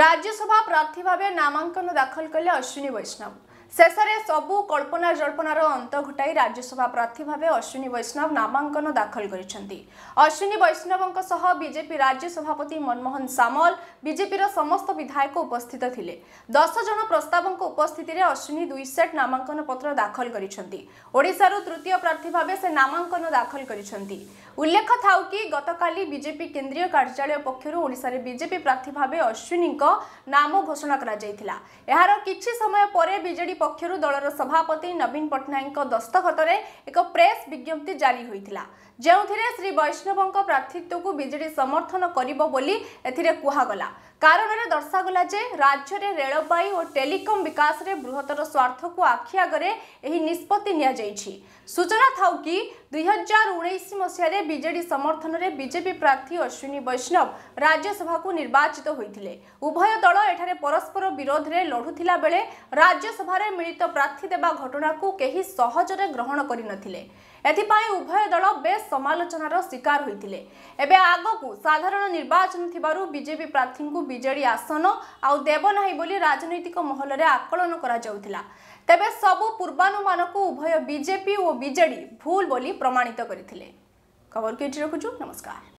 રાજ્યસભા પ્રાર્થી ભાવે નામાંકનો દાખલ કર્યા અશ્વિની વૈષ્ણવ ଶେଷରେ ସବୁ କଳ୍ପନା ଜଳ୍ପନାର ଅନ୍ତ ଘଟାଇ ରାଜ୍ୟସଭା ପ୍ରାର୍ଥୀ ଭାବେ ଅଶ୍ୱିନୀ ବୈଷ୍ଣବ ନାମାଙ୍କନ ଦାଖଲ କରିଛନ୍ତି ଅଶ୍ୱିନୀ ବୈଷ୍ଣବଙ୍କ ସହ ବିଜେପି ରାଜ୍ୟ ସଭାପତି ମନମୋହନ ସାମଲ ବିଜେପିର ସମସ୍ତ ବିଧାୟକ ଉପସ୍ଥିତ ଥିଲେ ଦଶ ଜଣ ପ୍ରସ୍ତାବଙ୍କ ଉପସ୍ଥିତିରେ ଅଶ୍ୱିନୀ ଦୁଇ ସେଟ୍ ନାମାଙ୍କନ ପତ୍ର ଦାଖଲ କରିଛନ୍ତି ଓଡ଼ିଶାରୁ ତୃତୀୟ ପ୍ରାର୍ଥୀ ଭାବେ ସେ ନାମାଙ୍କନ ଦାଖଲ କରିଛନ୍ତି ଉଲ୍ଲେଖ ଥାଉ କି ଗତକାଲି ବିଜେପି କେନ୍ଦ୍ରୀୟ କାର୍ଯ୍ୟାଳୟ ପକ୍ଷରୁ ଓଡ଼ିଶାରେ ବିଜେପି ପ୍ରାର୍ଥୀ ଭାବେ ଅଶ୍ୱିନୀଙ୍କ ନାମ ଘୋଷଣା କରାଯାଇଥିଲା ଏହାର କିଛି ସମୟ ପରେ ବିଜେଡି ପକ୍ଷରୁ ଦଳର ସଭାପତି ନବୀନ ପଟ୍ଟନାୟକଙ୍କ ଦସ୍ତଖତରେ ଏକ ପ୍ରେସ୍ ବିଜ୍ଞପ୍ତି ଜାରି ହୋଇଥିଲା ଯେଉଁଥିରେ ଶ୍ରୀ ବୈଷ୍ଣବଙ୍କ ପ୍ରାର୍ଥୀତ୍ୱକୁ ବିଜେଡି ସମର୍ଥନ କରିବ ବୋଲି ଏଥିରେ କୁହାଗଲା କାରଣରେ ଦର୍ଶାଗଲା ଯେ ରାଜ୍ୟରେ ରେଳବାଇ ଓ ଟେଲିକମ୍ ବିକାଶରେ ବୃହତ୍ତର ସ୍ୱାର୍ଥକୁ ଆଖି ଆଗରେ ଏହି ନିଷ୍ପତ୍ତି ନିଆଯାଇଛି ସୂଚନା ଥାଉ କି ଦୁଇହଜାର ଉଣେଇଶ ମସିହାରେ ବିଜେଡି ସମର୍ଥନରେ ବିଜେପି ପ୍ରାର୍ଥୀ ଅଶ୍ୱିନୀ ବୈଷ୍ଣବ ରାଜ୍ୟସଭାକୁ ନିର୍ବାଚିତ ହୋଇଥିଲେ ଉଭୟ ଦଳ ଏଠାରେ ପରସ୍ପର ବିରୋଧରେ ଲଢ଼ୁଥିଲା ବେଳେ ରାଜ୍ୟସଭାରେ ମିଳିତ ପ୍ରାର୍ଥୀ ଦେବା ଘଟଣାକୁ କେହି ସହଜରେ ଗ୍ରହଣ କରିନଥିଲେ ଏଥିପାଇଁ ଉଭୟ ଦଳ ବେଶ ସମାଲୋଚନାର ଶିକାର ହୋଇଥିଲେ ଏବେ ଆଗକୁ ସାଧାରଣ ନିର୍ବାଚନ ଥିବାରୁ ବିଜେପି ପ୍ରାର୍ଥୀଙ୍କୁ ବିଜେଡି ଆସନ ଆଉ ଦେବ ନାହିଁ ବୋଲି ରାଜନୈତିକ ମହଲରେ ଆକଳନ କରାଯାଉଥିଲା ତେବେ ସବୁ ପୂର୍ବାନୁମାନକୁ ଉଭୟ ବିଜେପି ଓ ବିଜେଡି ଭୁଲ ବୋଲି ପ୍ରମାଣିତ କରିଥିଲେ ଖବରକୁ ରଖୁଛୁ ନମସ୍କାର